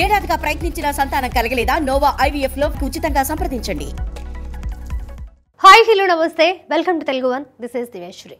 ఏడాదిగా ప్రయత్నించిన సంతానం కలగలేదా Nova IVF లో ఉచితంగా సంప్రదించండి హాయ్ హలో నమస్తే welcome to Telugu one this is Diveshwari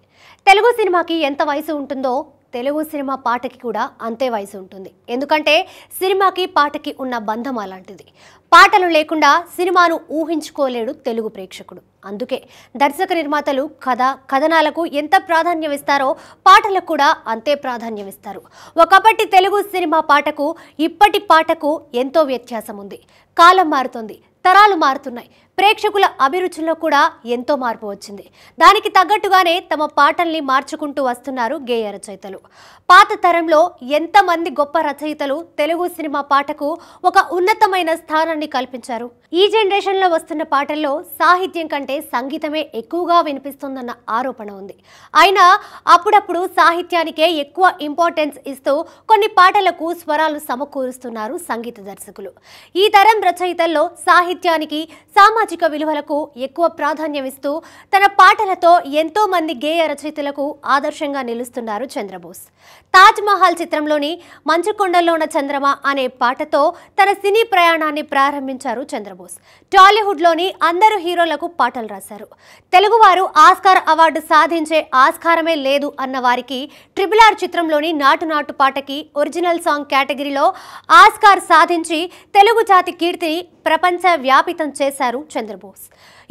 Telugu సినిమాకి ఎంత వయసు ఉంటుందో తెలుగు సినిమా పాటకి కూడా అంతే వయసు ఉంటుంది ఎందుకంటే సినిమాకి పాటకి ఉన్న బంధం అలాంటిది పాటలు లేకుండా సినిమాను ఊహించుకోలేడు తెలుగు ప్రేక్షకుడు అందుకే దర్శక నిర్మాతలు కథ కథనాలకు ఎంత ప్రాధాన్యం ఇస్తారో పాటలకు కూడా అంతే ప్రాధాన్యం ఇస్తారు ఒకప్పటి తెలుగు సినిమా పాటకు ఇప్పటి పాటకు ఎంతో వ్యత్యాసం ఉంది కాలం మారుతుంది తరాలు మారుతున్నాయి ప్రేక్షకుల అభిరుచుల్లో కూడా ఎంతో మార్పు వచ్చింది దానికి తగ్గట్టుగానే తమ పాటల్ని మార్చుకుంటూ వస్తున్నారు గేయ రచయితలు పాత తరంలో ఎంతమంది గొప్ప రచయితలు తెలుగు సినిమా పాటకు ఒక ఉన్నతమైన స్థానాన్ని కల్పించారు ఈ జనరేషన్లో వస్తున్న పాటల్లో సాహిత్యం కంటే సంగీతమే ఎక్కువగా వినిపిస్తుందన్న ఆరోపణ ఉంది అయినా అప్పుడప్పుడు సాహిత్యానికే ఎక్కువ ఇంపార్టెన్స్ ఇస్తూ కొన్ని పాటలకు స్వరాలు సమకూరుస్తున్నారు సంగీత దర్శకులు ఈ తరం రచయితల్లో సాహిత్యానికి సామా సామాజిక విలువలకు ఎక్కువ ప్రాధాన్యం ఇస్తూ తన పాటలతో ఎంతో మంది గేయ రచయితలకు ఆదర్శంగా నిలుస్తున్నారు చంద్రబోస్ తాజ్ మహల్ చిత్రంలోని మంచుకొండల్లో ఉన్న చంద్రమ అనే పాటతో తన సినీ ప్రయాణాన్ని ప్రారంభించారు చంద్రబోస్ టాలీవుడ్లోని అందరు హీరోలకు పాటలు రాశారు తెలుగువారు ఆస్కార్ అవార్డు సాధించే ఆస్కారమే లేదు అన్న వారికి ట్రిపుల్ ఆర్ చిత్రంలోని నాటు నాటు పాటకి ఒరిజినల్ సాంగ్ కేటగిరీలో ఆస్కార్ సాధించి తెలుగు జాతి కీర్తిని ప్రపంచ వ్యాపితం చేశారు చంద్రబోస్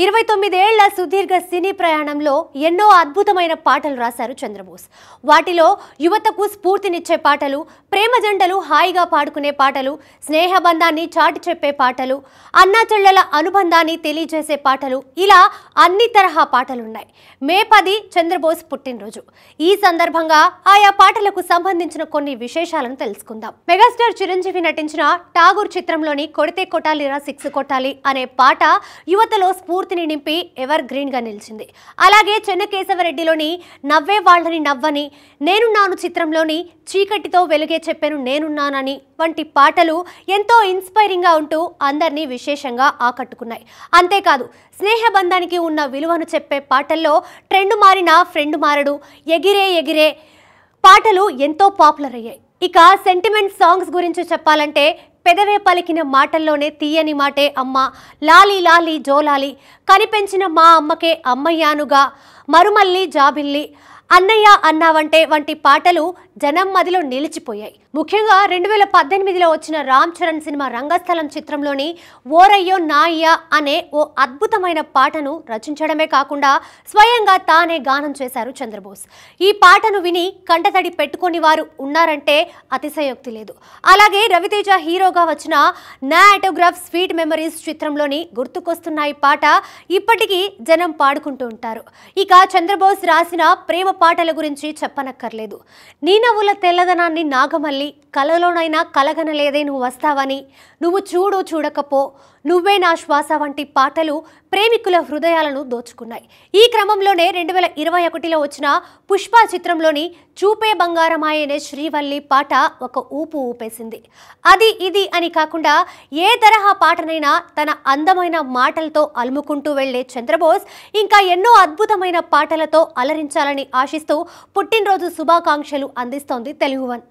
ఇరవై తొమ్మిదేళ్ల సుదీర్ఘ సినీ ప్రయాణంలో ఎన్నో అద్భుతమైన పాటలు రాశారు చంద్రబోస్ వాటిలో యువతకు స్ఫూర్తినిచ్చే పాటలు ప్రేమ జండలు హాయిగా పాడుకునే పాటలు స్నేహబంధాన్ని చాటి చెప్పే పాటలు అన్నాచెళ్లల అనుబంధాన్ని తెలియజేసే పాటలు ఇలా అన్ని తరహా పాటలున్నాయి మే పది చంద్రబోస్ పుట్టినరోజు ఈ సందర్భంగా ఆయా పాటలకు సంబంధించిన కొన్ని విశేషాలను తెలుసుకుందాం మెగాస్టార్ చిరంజీవి నటించిన టాగూర్ చిత్రంలోని కొడితే కొటాలి సిక్స్ కొట్టాలి అనే పాట యువతలో స్ఫూర్తిని నింపి ఎవర్ గ్రీన్గా నిలిచింది అలాగే చెన్నకేశవరెడ్డిలోని నవ్వే వాళ్ళని నవ్వని నేనున్నాను చిత్రంలోని చీకటితో వెలుగే చెప్పాను నేనున్నానని వంటి పాటలు ఎంతో ఇన్స్పైరింగ్గా ఉంటూ అందరినీ విశేషంగా ఆకట్టుకున్నాయి అంతేకాదు స్నేహబంధానికి ఉన్న విలువను చెప్పే పాటల్లో ట్రెండ్ మారిన ఫ్రెండ్ మారడు ఎగిరే ఎగిరే పాటలు ఎంతో పాపులర్ అయ్యాయి ఇక సెంటిమెంట్ సాంగ్స్ గురించి చెప్పాలంటే పెదవే పలికిన మాటల్లోనే తీయని మాటే అమ్మ లాలి లాలి జోలాలి కనిపించిన మా అమ్మకే అమ్మయ్యానుగా మరుమల్లి జాబిల్లి అన్నయ్య అన్నావంటే వంటి పాటలు జనం మదిలో నిలిచిపోయాయి ముఖ్యంగా రెండు వేల పద్దెనిమిదిలో వచ్చిన రామ్ చరణ్ సినిమా రంగస్థలం చిత్రంలోని ఓరయ్యో నాయ్యా అనే ఓ అద్భుతమైన పాటను రచించడమే కాకుండా స్వయంగా తానే గానం చేశారు చంద్రబోస్ ఈ పాటను విని కంటతడి పెట్టుకుని వారు ఉన్నారంటే అతిశయోక్తి లేదు అలాగే రవితేజ హీరోగా వచ్చిన నా ఆటోగ్రాఫ్ స్వీట్ మెమరీస్ చిత్రంలోని గుర్తుకొస్తున్న ఈ పాట ఇప్పటికీ జనం పాడుకుంటూ ఉంటారు ఇక చంద్రబోస్ రాసిన ప్రేమ పాటల గురించి చెప్పనక్కర్లేదు నేను నవ్వుల తెల్లదనాన్ని నాగమల్లి కలలోనైనా కలగనలేదే నువ్వు వస్తావని నువ్వు చూడు చూడకపో నువ్వే నా శ్వాస వంటి పాటలు ప్రేమికుల హృదయాలను దోచుకున్నాయి ఈ క్రమంలోనే రెండు వేల ఇరవై ఒకటిలో వచ్చిన పుష్ప చిత్రంలోని చూపే బంగారమాయనే శ్రీవల్లి పాట ఒక ఊపు ఊపేసింది అది ఇది అని కాకుండా ఏ తరహా పాటనైనా తన అందమైన మాటలతో అలుముకుంటూ వెళ్లే చంద్రబోస్ ఇంకా ఎన్నో అద్భుతమైన పాటలతో అలరించాలని ఆశిస్తూ పుట్టినరోజు శుభాకాంక్షలు అంది అందిస్తోంది తెలుగు వన్